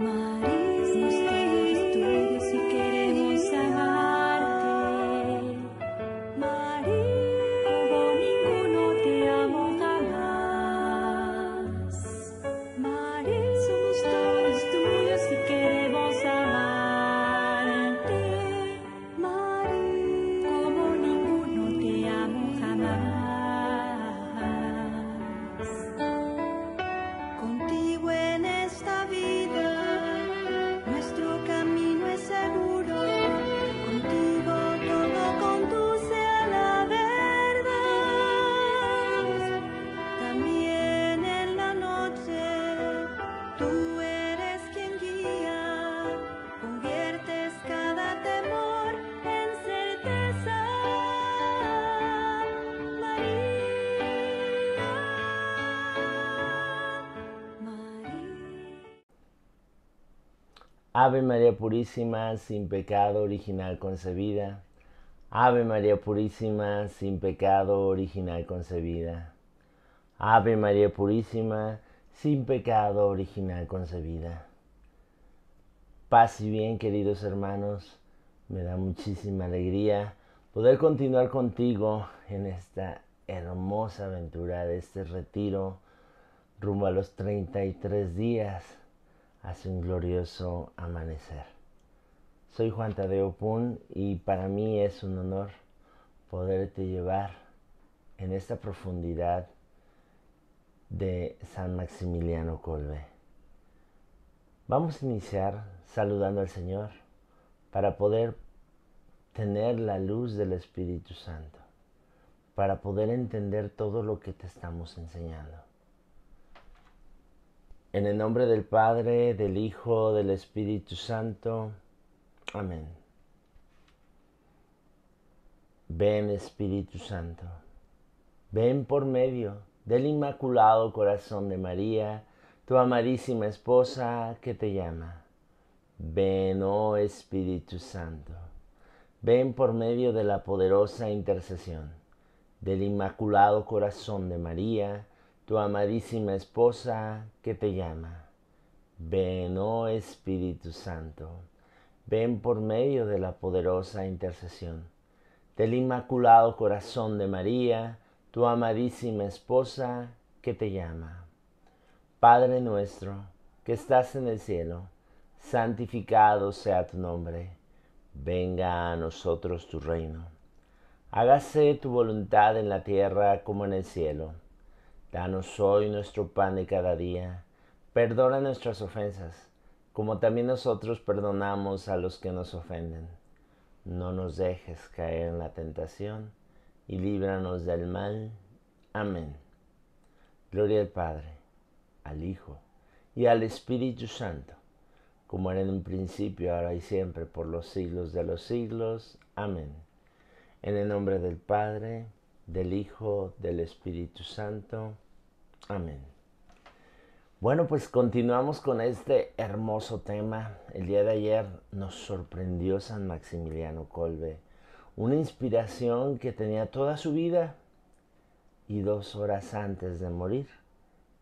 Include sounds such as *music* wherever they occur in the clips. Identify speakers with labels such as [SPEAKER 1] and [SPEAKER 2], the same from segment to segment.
[SPEAKER 1] Maria. Ave María Purísima, sin pecado original concebida. Ave María Purísima, sin pecado original concebida. Ave María Purísima, sin pecado original concebida. Paz y bien, queridos hermanos, me da muchísima alegría poder continuar contigo en esta hermosa aventura de este retiro rumbo a los 33 días hace un glorioso amanecer. Soy Juan Tadeo Pun y para mí es un honor poderte llevar en esta profundidad de San Maximiliano Colbe. Vamos a iniciar saludando al Señor para poder tener la luz del Espíritu Santo, para poder entender todo lo que te estamos enseñando. En el nombre del Padre, del Hijo, del Espíritu Santo. Amén. Ven Espíritu Santo. Ven por medio del Inmaculado Corazón de María, tu amarísima esposa que te llama. Ven, oh Espíritu Santo. Ven por medio de la poderosa intercesión del Inmaculado Corazón de María, tu amadísima esposa que te llama. Ven, oh Espíritu Santo, ven por medio de la poderosa intercesión del Inmaculado Corazón de María, tu amadísima esposa que te llama. Padre nuestro, que estás en el cielo, santificado sea tu nombre, venga a nosotros tu reino. Hágase tu voluntad en la tierra como en el cielo. Danos hoy nuestro pan de cada día. Perdona nuestras ofensas, como también nosotros perdonamos a los que nos ofenden. No nos dejes caer en la tentación, y líbranos del mal. Amén. Gloria al Padre, al Hijo y al Espíritu Santo, como era en un principio, ahora y siempre, por los siglos de los siglos. Amén. En el nombre del Padre, del Hijo, del Espíritu Santo. Amén. Bueno, pues continuamos con este hermoso tema. El día de ayer nos sorprendió San Maximiliano Colbe, una inspiración que tenía toda su vida y dos horas antes de morir,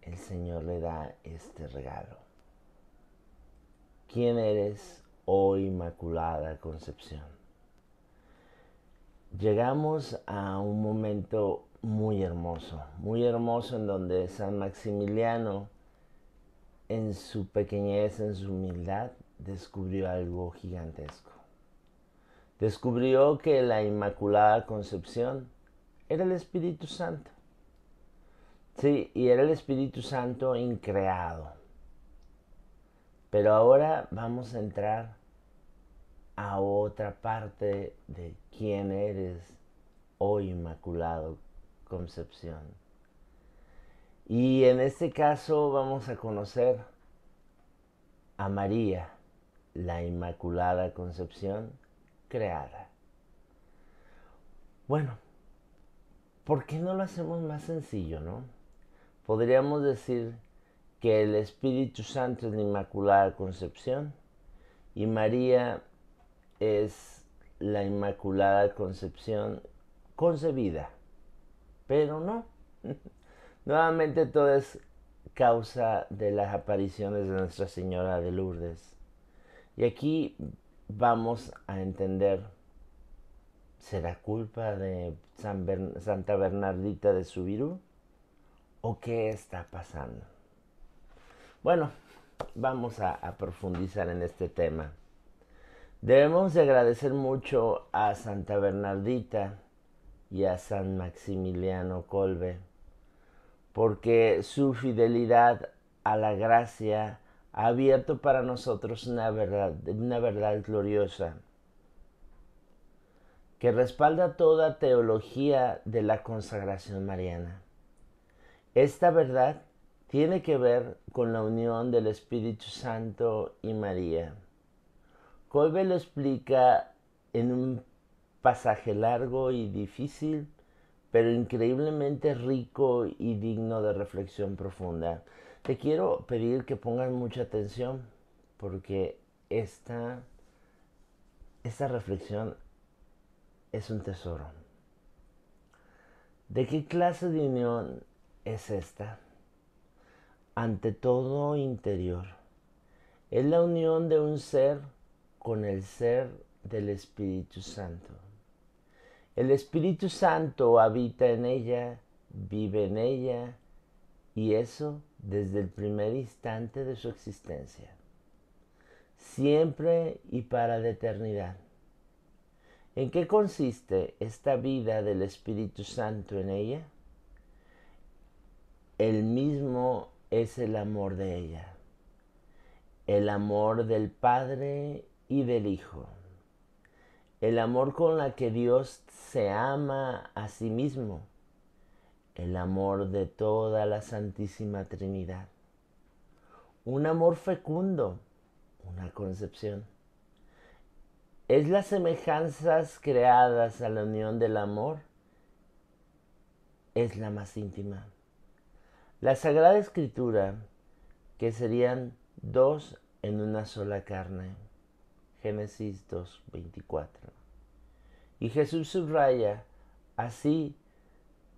[SPEAKER 1] el Señor le da este regalo. ¿Quién eres, oh Inmaculada Concepción? llegamos a un momento muy hermoso, muy hermoso en donde San Maximiliano, en su pequeñez, en su humildad, descubrió algo gigantesco. Descubrió que la Inmaculada Concepción era el Espíritu Santo. Sí, y era el Espíritu Santo increado. Pero ahora vamos a entrar a otra parte de quién eres, hoy, Inmaculado Concepción. Y en este caso vamos a conocer a María, la Inmaculada Concepción creada. Bueno, ¿por qué no lo hacemos más sencillo, no? Podríamos decir que el Espíritu Santo es la Inmaculada Concepción y María es la Inmaculada Concepción concebida. Pero no. *laughs* Nuevamente todo es causa de las apariciones de Nuestra Señora de Lourdes. Y aquí vamos a entender, ¿será culpa de Santa Bernardita de Subirú? ¿O qué está pasando? Bueno, vamos a profundizar en este tema. Debemos de agradecer mucho a Santa Bernardita y a San Maximiliano Colbe, porque su fidelidad a la gracia ha abierto para nosotros una verdad, una verdad gloriosa que respalda toda teología de la consagración mariana. Esta verdad tiene que ver con la unión del Espíritu Santo y María. Colbe lo explica en un pasaje largo y difícil, pero increíblemente rico y digno de reflexión profunda. Te quiero pedir que pongas mucha atención porque esta reflexión es un tesoro. ¿De qué clase de unión es esta? Ante todo interior. Es la unión de un ser con el ser del Espíritu Santo. El Espíritu Santo habita en ella, vive en ella, y eso desde el primer instante de su existencia, siempre y para la eternidad. ¿En qué consiste esta vida del Espíritu Santo en ella? El mismo es el amor de ella, el amor del Padre y del Hijo. El amor con la que Dios se ama a sí mismo. El amor de toda la Santísima Trinidad. Un amor fecundo, una concepción. Es las semejanzas creadas a la unión del amor. Es la más íntima. La Sagrada Escritura, que serían dos en una sola carne. Génesis 2.24. Y Jesús subraya así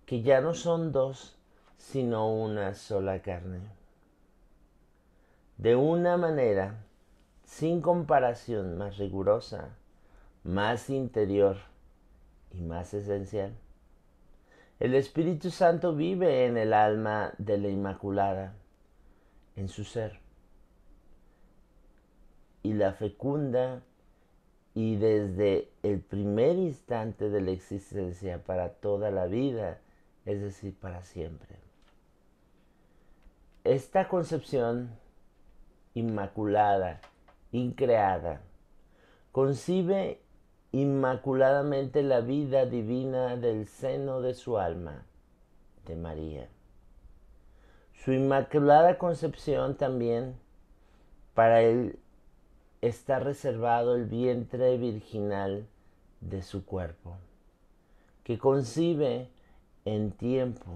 [SPEAKER 1] que ya no son dos, sino una sola carne. De una manera, sin comparación, más rigurosa, más interior y más esencial. El Espíritu Santo vive en el alma de la Inmaculada, en su ser y la fecunda y desde el primer instante de la existencia para toda la vida, es decir, para siempre. Esta concepción inmaculada, increada, concibe inmaculadamente la vida divina del seno de su alma, de María. Su inmaculada concepción también para el está reservado el vientre virginal de su cuerpo, que concibe en tiempo,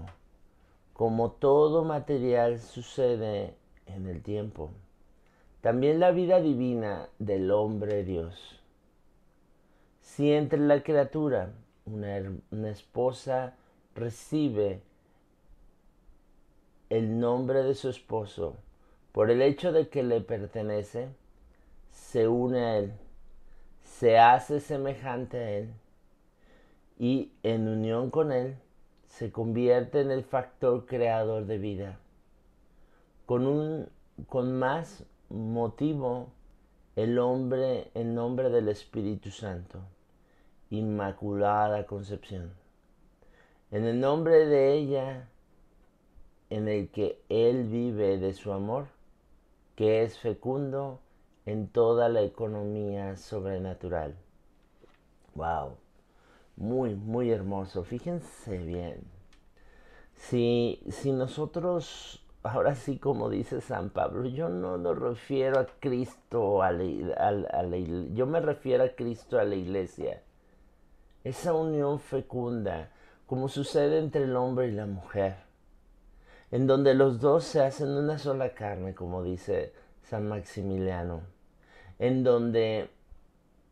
[SPEAKER 1] como todo material sucede en el tiempo. También la vida divina del hombre Dios. Si entre la criatura una, esposa recibe el nombre de su esposo por el hecho de que le pertenece, se une a Él, se hace semejante a Él y en unión con Él se convierte en el factor creador de vida. Con, un, con más motivo el hombre en nombre del Espíritu Santo, Inmaculada Concepción. En el nombre de ella, en el que Él vive de su amor, que es fecundo en toda la economía sobrenatural. ¡Wow! Muy, muy hermoso. Fíjense bien. Si, si nosotros, ahora sí como dice San Pablo, yo no lo refiero a Cristo, yo me refiero a Cristo, a la iglesia. Esa unión fecunda, como sucede entre el hombre y la mujer, en donde los dos se hacen una sola carne, como dice San Maximiliano en donde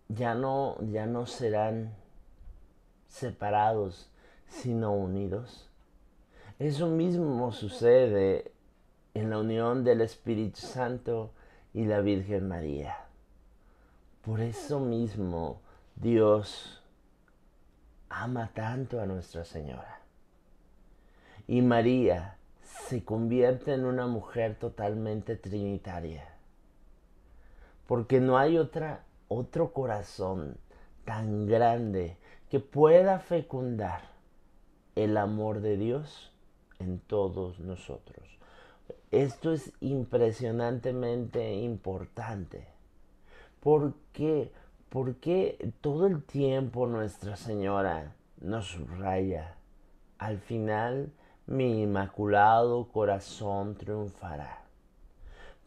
[SPEAKER 1] ya no, ya no serán separados, sino unidos. Eso mismo sucede en la unión del Espíritu Santo y la Virgen María. Por eso mismo Dios ama tanto a Nuestra Señora. Y María se convierte en una mujer totalmente trinitaria porque no hay otra, otro corazón tan grande que pueda fecundar el amor de Dios en todos nosotros. Esto es impresionantemente importante. ¿Por qué? Porque todo el tiempo Nuestra Señora nos subraya. Al final, mi inmaculado corazón triunfará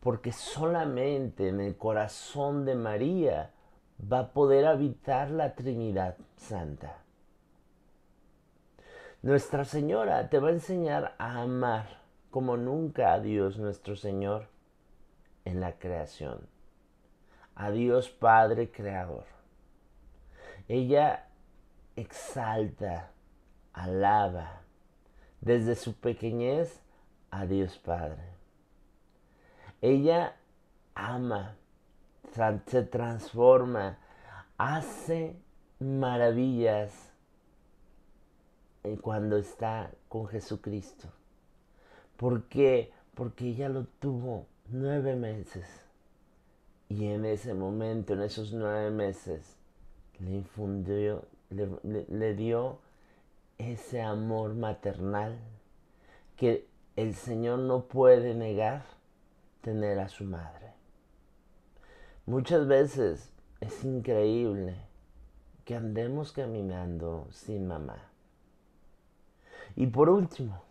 [SPEAKER 1] porque solamente en el corazón de María va a poder habitar la Trinidad Santa. Nuestra Señora te va a enseñar a amar como nunca a Dios nuestro Señor en la creación, a Dios Padre Creador. Ella exalta, alaba desde su pequeñez a Dios Padre ella ama, se transforma, hace maravillas cuando está con Jesucristo. ¿Por qué? Porque ella lo tuvo nueve meses. Y en ese momento, en esos nueve meses, le infundió, le dio ese amor maternal que el Señor no puede negar tener a su madre. Muchas veces es increíble que andemos caminando sin mamá. Y por último,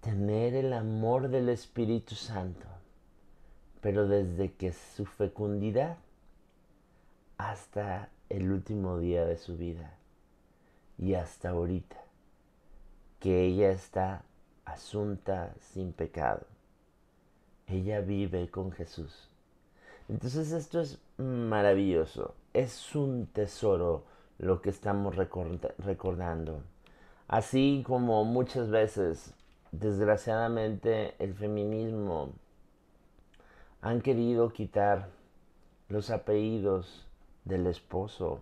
[SPEAKER 1] tener el amor del Espíritu Santo, pero desde que su fecundidad hasta el último día de su vida y hasta ahorita, que ella está asunta sin pecado. Ella vive con Jesús. Entonces esto es maravilloso. Es un tesoro lo que estamos recordando. Así como muchas veces, desgraciadamente, el feminismo han querido quitar los apellidos del esposo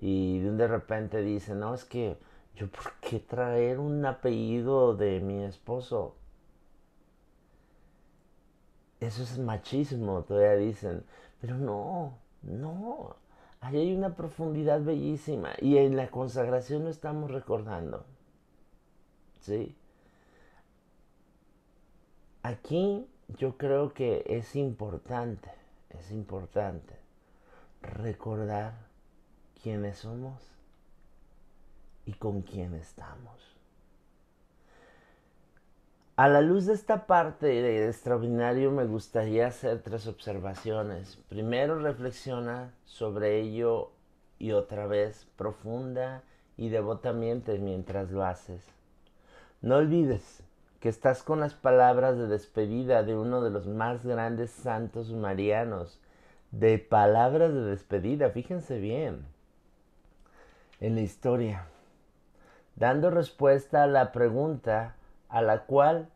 [SPEAKER 1] y de repente dicen, no, es que yo, ¿por qué traer un apellido de mi esposo? eso es machismo, todavía dicen. Pero no, no. Ahí hay una profundidad bellísima y en la consagración lo estamos recordando. ¿Sí? Aquí yo creo que es importante, es importante recordar quiénes somos y con quién estamos. A la luz de esta parte de extraordinario me gustaría hacer tres observaciones. Primero reflexiona sobre ello y otra vez profunda y devotamente mientras lo haces. No olvides que estás con las palabras de despedida de uno de los más grandes santos marianos. De palabras de despedida, fíjense bien. En la historia, dando respuesta a la pregunta a la cual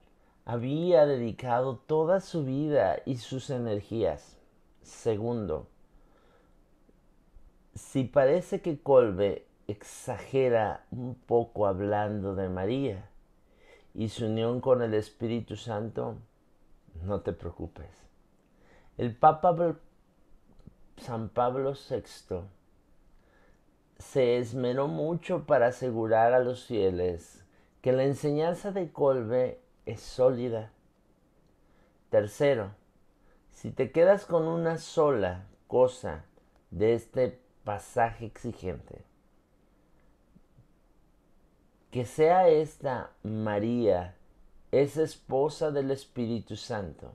[SPEAKER 1] había dedicado toda su vida y sus energías. Segundo, si parece que Colbe exagera un poco hablando de María y su unión con el Espíritu Santo, no te preocupes. El Papa San Pablo VI se esmeró mucho para asegurar a los fieles que la enseñanza de Colbe es sólida. Tercero, si te quedas con una sola cosa de este pasaje exigente, que sea esta María, es esposa del Espíritu Santo.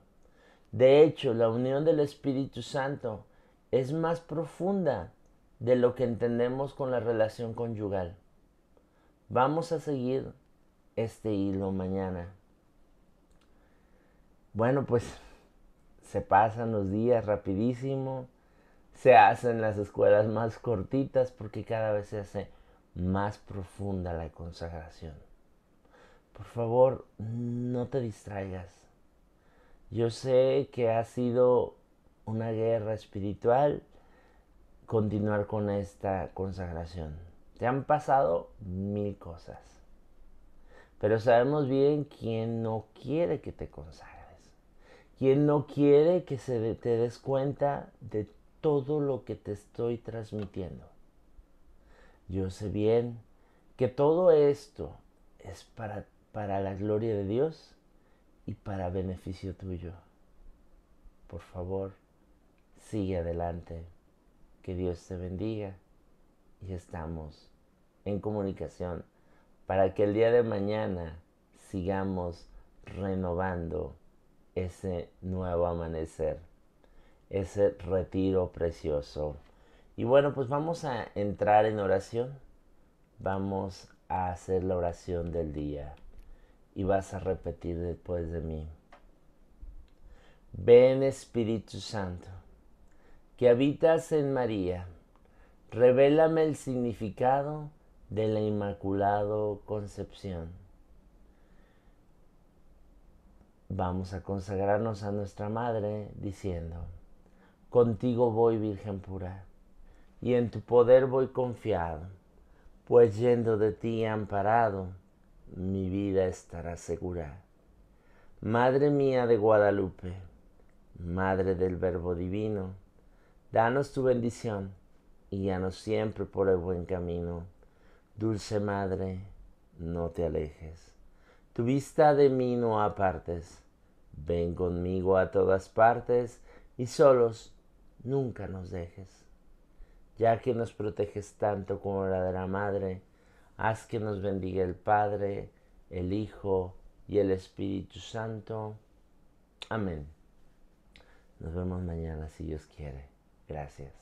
[SPEAKER 1] De hecho, la unión del Espíritu Santo es más profunda de lo que entendemos con la relación conyugal. Vamos a seguir este hilo mañana. Bueno, pues se pasan los días rapidísimo, se hacen las escuelas más cortitas porque cada vez se hace más profunda la consagración. Por favor, no te distraigas. Yo sé que ha sido una guerra espiritual continuar con esta consagración. Te han pasado mil cosas pero sabemos bien quién no quiere que te consagres, quién no quiere que se te des cuenta de todo lo que te estoy transmitiendo. Yo sé bien que todo esto es para, para la gloria de Dios y para beneficio tuyo. Por favor, sigue adelante. Que Dios te bendiga y estamos en comunicación para que el día de mañana sigamos renovando ese nuevo amanecer, ese retiro precioso. Y bueno, pues vamos a entrar en oración. Vamos a hacer la oración del día. Y vas a repetir después de mí. Ven Espíritu Santo, que habitas en María, revélame el significado de la Inmaculado Concepción. Vamos a consagrarnos a nuestra Madre diciendo, Contigo voy, Virgen pura, y en tu poder voy confiado, pues yendo de ti amparado, mi vida estará segura. Madre mía de Guadalupe, Madre del Verbo Divino, danos tu bendición y llanos siempre por el buen camino Dulce Madre, no te alejes. Tu vista de mí no apartes. Ven conmigo a todas partes y solos nunca nos dejes. Ya que nos proteges tanto como la de la Madre, haz que nos bendiga el Padre, el Hijo y el Espíritu Santo. Amén. Nos vemos mañana si Dios quiere. Gracias.